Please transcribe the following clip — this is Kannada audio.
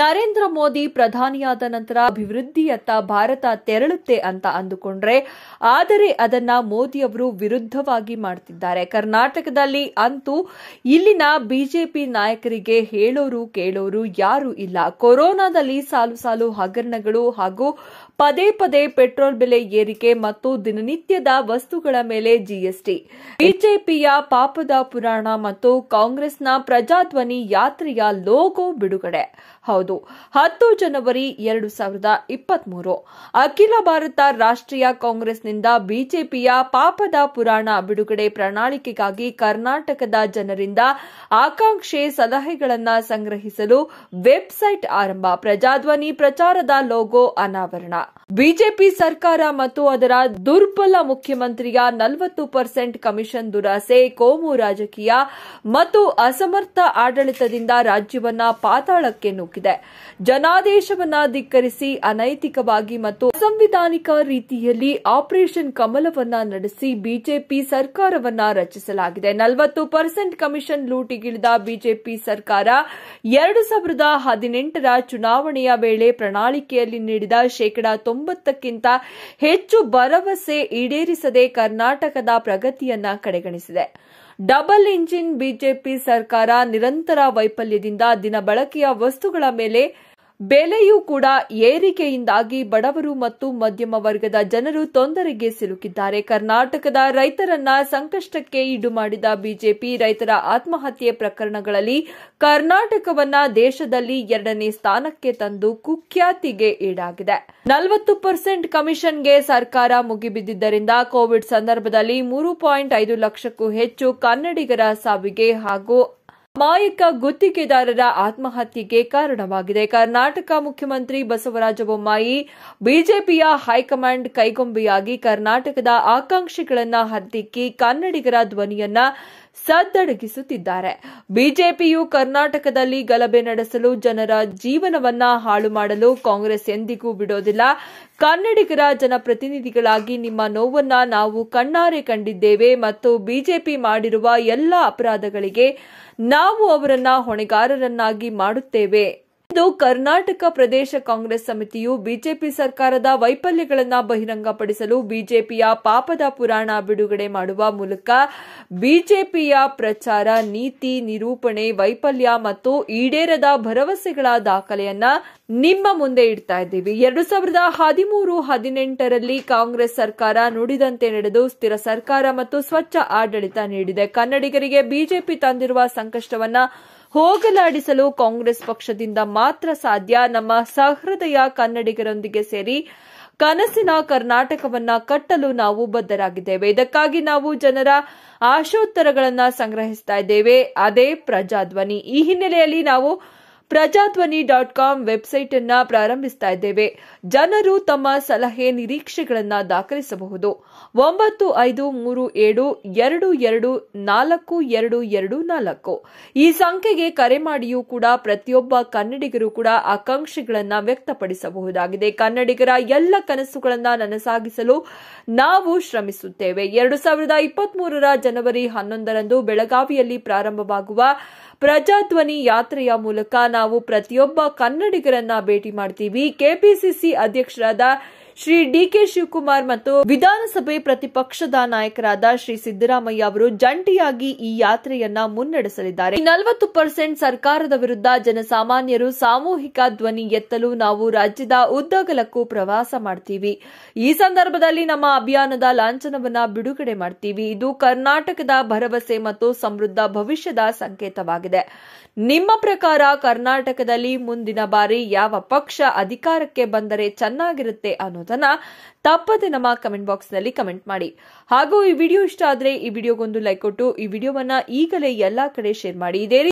ನರೇಂದ್ರ ಮೋದಿ ಪ್ರಧಾನಿಯಾದ ನಂತರ ಅಭಿವೃದ್ಧಿಯತ್ತ ಭಾರತ ತೆರಳುತ್ತೆ ಅಂತ ಅಂದುಕೊಂಡ್ರೆ ಆದರೆ ಅದನ್ನ ಮೋದಿಯವರು ವಿರುದ್ಧವಾಗಿ ಮಾಡ್ತಿದ್ದಾರೆ ಕರ್ನಾಟಕದಲ್ಲಿ ಅಂತೂ ಇಲ್ಲಿನ ಬಿಜೆಪಿ ನಾಯಕರಿಗೆ ಹೇಳೋರು ಕೇಳೋರು ಯಾರು ಇಲ್ಲ ಕೊರೋನಾದಲ್ಲಿ ಸಾಲು ಸಾಲು ಹಗರಣಗಳು ಹಾಗೂ ಪದೇ ಪದೇ ಪೆಟ್ರೋಲ್ ಬೆಲೆ ಏರಿಕೆ ಮತ್ತು ದಿನನಿತ್ಯದ ವಸ್ತುಗಳ ಮೇಲೆ ಜಿಎಸ್ಟಿ ಬಿಜೆಪಿಯ ಪಾಪದ ಪುರಾಣ ಮತ್ತು ಕಾಂಗ್ರೆಸ್ನ ಪ್ರಜಾಧ್ವನಿ ಯಾತ್ರೆಯ ಲೋಗೋ ಬಿಡುಗಡೆ ಹೌದು ಹತ್ತು ಜನವರಿ ಎರಡು ಸಾವಿರದ ಇಪ್ಪತ್ತ್ ಮೂರು ಅಖಿಲ ಭಾರತ ರಾಷ್ಟ್ರೀಯ ಕಾಂಗ್ರೆಸ್ನಿಂದ ಬಿಜೆಪಿಯ ಪಾಪದ ಪುರಾಣ ಬಿಡುಗಡೆ ಪ್ರಣಾಳಿಕೆಗಾಗಿ ಕರ್ನಾಟಕದ ಜನರಿಂದ ಆಕಾಂಕ್ಷೆ ಸಲಹೆಗಳನ್ನು ಸಂಗ್ರಹಿಸಲು ವೆಬ್ಸೈಟ್ ಆರಂಭ ಪ್ರಜಾಧ್ವನಿ ಪ್ರಚಾರದ ಲೋಗೋ ಅನಾವರಣ ಬಿಜೆಪಿ ಸರ್ಕಾರ ಮತ್ತು ಅದರ ದುರ್ಬಲ ಮುಖ್ಯಮಂತ್ರಿಯ ನಲವತ್ತು ಪರ್ಸೆಂಟ್ ಕಮಿಷನ್ ದುರಾಸೆ ಕೋಮು ರಾಜಕೀಯ ಮತ್ತು ಅಸಮರ್ಥ ಆಡಳಿತದಿಂದ ರಾಜ್ಯವನ್ನ ಪಾತಾಳಕ್ಕೆ ನುಗ್ಗಿದೆ ಮಾಡಿದೆ ಜನಾದೇಶವನ್ನ ಧಿಕ್ಕರಿಸಿ ಅನೈತಿಕವಾಗಿ ಮತ್ತು ಅಸಂವಿಧಾನಿಕ ರೀತಿಯಲ್ಲಿ ಆಪರೇಷನ್ ಕಮಲವನ್ನ ನಡೆಸಿ ಬಿಜೆಪಿ ಸರ್ಕಾರವನ್ನ ರಚಿಸಲಾಗಿದೆ ನಲವತ್ತು ಪರ್ಸೆಂಟ್ ಕಮಿಷನ್ ಲೂಟಿಗಿಳಿದ ಬಿಜೆಪಿ ಸರ್ಕಾರ ಎರಡು ಸಾವಿರದ ಹದಿನೆಂಟರ ಚುನಾವಣೆಯ ವೇಳೆ ಪ್ರಣಾಳಿಕೆಯಲ್ಲಿ ನೀಡಿದ ಶೇಕಡಾ ತೊಂಬತ್ತಕ್ಕಿಂತ ಹೆಚ್ಚು ಭರವಸೆ ಈಡೇರಿಸದೆ ಕರ್ನಾಟಕದ ಪ್ರಗತಿಯನ್ನ ಕಡೆಗಣಿಸಿದೆ ಡಬಲ್ ಇಂಜಿನ್ ಬಿಜೆಪಿ ಸರ್ಕಾರ ನಿರಂತರ ವೈಫಲ್ಯದಿಂದ ದಿನಬಳಕೆಯ ವಸ್ತುಗಳ ಮೇಲೆ ಬೆಲೆಯೂ ಕೂಡ ಏರಿಕೆಯಿಂದಾಗಿ ಬಡವರು ಮತ್ತು ಮಧ್ಯಮ ವರ್ಗದ ಜನರು ತೊಂದರೆಗೆ ಸಿಲುಕಿದ್ದಾರೆ ಕರ್ನಾಟಕದ ರೈತರನ್ನ ಸಂಕಷ್ಟಕ್ಕೆ ಈಡು ಮಾಡಿದ ಬಿಜೆಪಿ ರೈತರ ಆತ್ಮಹತ್ಯೆ ಪ್ರಕರಣಗಳಲ್ಲಿ ಕರ್ನಾಟಕವನ್ನ ದೇಶದಲ್ಲಿ ಎರಡನೇ ಸ್ಥಾನಕ್ಕೆ ತಂದು ಕುಖ್ಯಾತಿಗೆ ಈಡಾಗಿದೆ ನಲವತ್ತು ಪರ್ಸೆಂಟ್ ಕಮಿಷನ್ಗೆ ಸರ್ಕಾರ ಮುಗಿಬಿದ್ದಿದ್ದರಿಂದ ಕೋವಿಡ್ ಸಂದರ್ಭದಲ್ಲಿ ಮೂರು ಪಾಯಿಂಟ್ ಐದು ಲಕ್ಷಕ್ಕೂ ಹೆಚ್ಚು ಕನ್ನಡಿಗರ ಸಾವಿಗೆ ಹಾಗೂ ಮಾಯಕ ಗುತ್ತಿಗೆದಾರರ ಆತ್ಮಹತ್ಯೆಗೆ ಕಾರಣವಾಗಿದೆ ಕರ್ನಾಟಕ ಮುಖ್ಯಮಂತ್ರಿ ಬಸವರಾಜ ಬೊಮ್ಮಾಯಿ ಬಿಜೆಪಿಯ ಹೈಕಮಾಂಡ್ ಕೈಗೊಂಬೆಯಾಗಿ ಕರ್ನಾಟಕದ ಆಕಾಂಕ್ಷಿಗಳನ್ನ ಹತ್ತಿಕ್ಕಿ ಕನ್ನಡಿಗರ ಧ್ವನಿಯನ್ನ ಸದ್ದಡಗಿಸುತ್ತಿದ್ದಾರೆ ಬಿಜೆಪಿಯು ಕರ್ನಾಟಕದಲ್ಲಿ ಗಲಭೆ ನಡೆಸಲು ಜನರ ಜೀವನವನ್ನ ಹಾಳು ಮಾಡಲು ಕಾಂಗ್ರೆಸ್ ಎಂದಿಗೂ ಬಿಡೋದಿಲ್ಲ ಕನ್ನಡಿಗರ ಜನಪ್ರತಿನಿಧಿಗಳಾಗಿ ನಿಮ್ಮ ನೋವನ್ನ ನಾವು ಕಣ್ಣಾರೆ ಕಂಡಿದ್ದೇವೆ ಮತ್ತು ಬಿಜೆಪಿ ಮಾಡಿರುವ ಎಲ್ಲ ಅಪರಾಧಗಳಿಗೆ ನಾವು ಅವರನ್ನ ಹೊಣೆಗಾರರನ್ನಾಗಿ ಮಾಡುತ್ತೇವೆ ಇಂದು ಕರ್ನಾಟಕ ಪ್ರದೇಶ ಕಾಂಗ್ರೆಸ್ ಸಮಿತಿಯು ಬಿಜೆಪಿ ಸರ್ಕಾರದ ವೈಫಲ್ಯಗಳನ್ನು ಬಹಿರಂಗಪಡಿಸಲು ಬಿಜೆಪಿಯ ಪಾಪದ ಪುರಾಣ ಬಿಡುಗಡೆ ಮಾಡುವ ಮೂಲಕ ಬಿಜೆಪಿಯ ಪ್ರಚಾರ ನೀತಿ ನಿರೂಪಣೆ ವೈಫಲ್ಯ ಮತ್ತು ಈಡೇರದ ಭರವಸೆಗಳ ದಾಖಲೆಯನ್ನ ನಿಮ್ಮ ಮುಂದೆ ಇಡ್ತಾ ಇದ್ದೀವಿ ಎರಡು ಸಾವಿರದ ಹದಿಮೂರು ಹದಿನೆಂಟರಲ್ಲಿ ಕಾಂಗ್ರೆಸ್ ಸರ್ಕಾರ ನುಡಿದಂತೆ ನಡೆದು ಸ್ಥಿರ ಸರ್ಕಾರ ಮತ್ತು ಸ್ವಚ್ಛ ಆಡಳಿತ ನೀಡಿದೆ ಕನ್ನಡಿಗರಿಗೆ ಬಿಜೆಪಿ ತಂದಿರುವ ಸಂಕಷ್ಟವನ್ನ ಹೋಗಲಾಡಿಸಲು ಕಾಂಗ್ರೆಸ್ ಪಕ್ಷದಿಂದ ಮಾತ್ರ ಸಾಧ್ಯ ನಮ್ಮ ಸಹೃದಯ ಕನ್ನಡಿಗರೊಂದಿಗೆ ಸೇರಿ ಕನಸಿನ ಕರ್ನಾಟಕವನ್ನ ಕಟ್ಟಲು ನಾವು ಬದ್ಧರಾಗಿದ್ದೇವೆ ಇದಕ್ಕಾಗಿ ನಾವು ಜನರ ಆಶೋತ್ತರಗಳನ್ನ ಸಂಗ್ರಹಿಸ್ತಾ ಇದ್ದೇವೆ ಅದೇ ಪ್ರಜಾಧ್ವನಿ ಈ ಹಿನ್ನೆಲೆಯಲ್ಲಿ ನಾವು ಪ್ರಜಾಧ್ವನಿ ಡಾಟ್ ಕಾಮ್ ವೆಬ್ಸೈಟ್ ಅನ್ನ ಪ್ರಾರಂಭಿಸ್ತಾ ಇದ್ದೇವೆ ಜನರು ತಮ್ಮ ಸಲಹೆ ನಿರೀಕ್ಷೆಗಳನ್ನು ದಾಖಲಿಸಬಹುದು ಒಂಬತ್ತು ಐದು ಮೂರು ಏಳು ಎರಡು ಎರಡು ನಾಲ್ಕು ಎರಡು ಎರಡು ನಾಲ್ಕು ಈ ಸಂಖ್ಯೆಗೆ ಕರೆ ಮಾಡಿಯೂ ಕೂಡ ಪ್ರತಿಯೊಬ್ಬ ಕನ್ನಡಿಗರು ಕೂಡ ಆಕಾಂಕ್ಷೆಗಳನ್ನು ವ್ಯಕ್ತಪಡಿಸಬಹುದಾಗಿದೆ ಕನ್ನಡಿಗರ ಎಲ್ಲ ಕನಸುಗಳನ್ನು ನನಸಾಗಿಸಲು ನಾವು ಶ್ರಮಿಸುತ್ತೇವೆ ಎರಡು ಸಾವಿರದ ಇಪ್ಪತ್ಮೂರರ ಜನವರಿ ಹನ್ನೊಂದರಂದು ಬೆಳಗಾವಿಯಲ್ಲಿ ಪ್ರಾರಂಭವಾಗುವ ಪ್ರಜಾಧ್ವನಿ ಯಾತ್ರೆಯ ಮೂಲಕ ನಾವು ನಾವು ಪ್ರತಿಯೊಬ್ಬ ಕನ್ನಡಿಗರನ್ನ ಭೇಟಿ ಮಾಡ್ತೀವಿ ಕೆಪಿಸಿಸಿ ಅಧ್ಯಕ್ಷರಾದ ಶ್ರೀ ಡಿಕೆ ಶಿವಕುಮಾರ್ ಮತ್ತು ವಿಧಾನಸಭೆ ಪ್ರತಿಪಕ್ಷದ ನಾಯಕರಾದ ಶ್ರೀ ಸಿದ್ದರಾಮಯ್ಯ ಅವರು ಜಂಟಿಯಾಗಿ ಈ ಯಾತ್ರೆಯನ್ನ ಮುನ್ನಡೆಸಲಿದ್ದಾರೆ ನಲವತ್ತು ಪರ್ಸೆಂಟ್ ಸರ್ಕಾರದ ವಿರುದ್ಧ ಜನಸಾಮಾನ್ಯರು ಸಾಮೂಹಿಕ ಧ್ವನಿ ಎತ್ತಲು ನಾವು ರಾಜ್ಯದ ಉದ್ದಗಲಕ್ಕೂ ಪ್ರವಾಸ ಮಾಡ್ತೀವಿ ಈ ಸಂದರ್ಭದಲ್ಲಿ ನಮ್ಮ ಅಭಿಯಾನದ ಲಾಂಛನವನ್ನ ಬಿಡುಗಡೆ ಮಾಡ್ತೀವಿ ಇದು ಕರ್ನಾಟಕದ ಭರವಸೆ ಮತ್ತು ಸಮೃದ್ಧ ಭವಿಷ್ಯದ ಸಂಕೇತವಾಗಿದೆ ನಿಮ್ಮ ಪ್ರಕಾರ ಕರ್ನಾಟಕದಲ್ಲಿ ಮುಂದಿನ ಬಾರಿ ಯಾವ ಪಕ್ಷ ಅಧಿಕಾರಕ್ಕೆ ಬಂದರೆ ಚೆನ್ನಾಗಿರುತ್ತೆ ಅನ್ನೋದು ಅನ್ನೋದನ್ನ ತಪ್ಪದೆ ನಮ್ಮ ಕಮೆಂಟ್ ಬಾಕ್ಸ್ನಲ್ಲಿ ಕಮೆಂಟ್ ಮಾಡಿ ಹಾಗೂ ಈ ವಿಡಿಯೋ ಇಷ್ಟ ಆದರೆ ಈ ವಿಡಿಯೋಗೊಂದು ಲೈಕ್ ಕೊಟ್ಟು ಈ ವಿಡಿಯೋವನ್ನ ಈಗಲೇ ಎಲ್ಲಾ ಕಡೆ ಶೇರ್ ಮಾಡಿ ಇದೇ